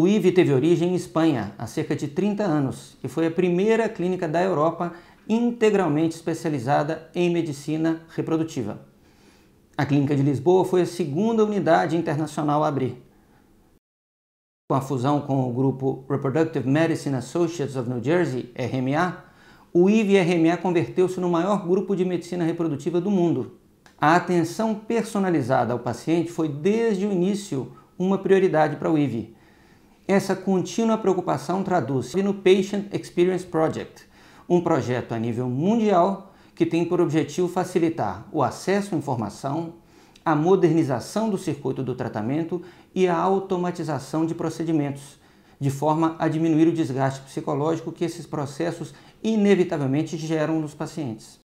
O IVE teve origem em Espanha há cerca de 30 anos e foi a primeira clínica da Europa integralmente especializada em medicina reprodutiva. A Clínica de Lisboa foi a segunda unidade internacional a abrir. Com a fusão com o grupo Reproductive Medicine Associates of New Jersey, RMA, o IVE-RMA converteu-se no maior grupo de medicina reprodutiva do mundo. A atenção personalizada ao paciente foi desde o início uma prioridade para o IVE essa contínua preocupação traduz-se no Patient Experience Project, um projeto a nível mundial que tem por objetivo facilitar o acesso à informação, a modernização do circuito do tratamento e a automatização de procedimentos, de forma a diminuir o desgaste psicológico que esses processos inevitavelmente geram nos pacientes.